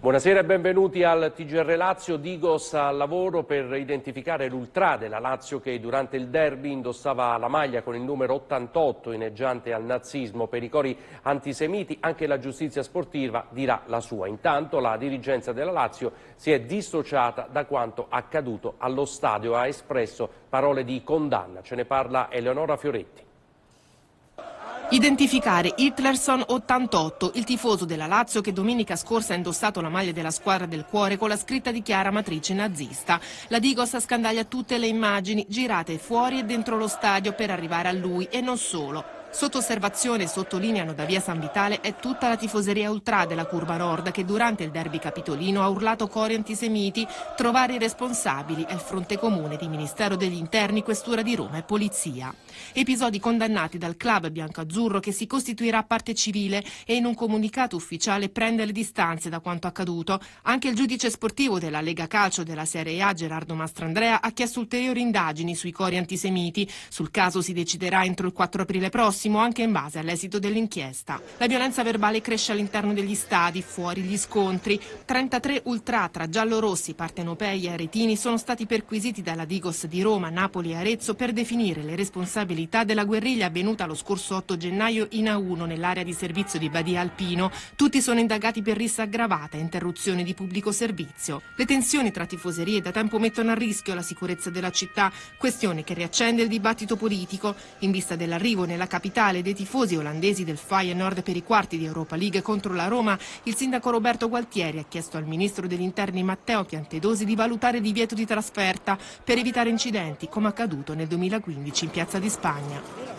Buonasera e benvenuti al TGR Lazio. Digos al lavoro per identificare l'ultra della Lazio che durante il derby indossava la maglia con il numero 88 ineggiante al nazismo. Per i cori antisemiti anche la giustizia sportiva dirà la sua. Intanto la dirigenza della Lazio si è dissociata da quanto accaduto allo stadio e ha espresso parole di condanna. Ce ne parla Eleonora Fioretti. Identificare Hitlerson 88, il tifoso della Lazio che domenica scorsa ha indossato la maglia della squadra del cuore con la scritta di chiara matrice nazista. La Digos scandaglia tutte le immagini girate fuori e dentro lo stadio per arrivare a lui e non solo. Sotto osservazione, sottolineano da via San Vitale, è tutta la tifoseria ultra della curva nord che durante il derby capitolino ha urlato cori antisemiti, trovare i responsabili è il fronte comune di Ministero degli Interni, Questura di Roma e Polizia. Episodi condannati dal club biancazzurro che si costituirà parte civile e in un comunicato ufficiale prende le distanze da quanto accaduto. Anche il giudice sportivo della Lega Calcio della Serie A, Gerardo Mastrandrea, ha chiesto ulteriori indagini sui cori antisemiti. Sul caso si deciderà entro il 4 aprile prossimo prossimo anche in base all'esito dell'inchiesta. La violenza verbale cresce all'interno degli stadi, fuori gli scontri. 33 ultra tra giallorossi, partenopei e aretini sono stati perquisiti dalla Digos di Roma, Napoli e Arezzo per definire le responsabilità della guerriglia avvenuta lo scorso 8 gennaio in A1 nell'area di servizio di Badia Alpino. Tutti sono indagati per rissa aggravata e interruzione di pubblico servizio. Le tensioni tra tifoserie da tempo mettono a rischio la sicurezza della città, questione che riaccende il dibattito politico in vista dell'arrivo nella capitale capitale dei tifosi olandesi del Feyenoord per i quarti di Europa League contro la Roma, il sindaco Roberto Gualtieri ha chiesto al ministro degli interni Matteo Piantedosi di valutare il divieto di trasferta per evitare incidenti come accaduto nel 2015 in Piazza di Spagna.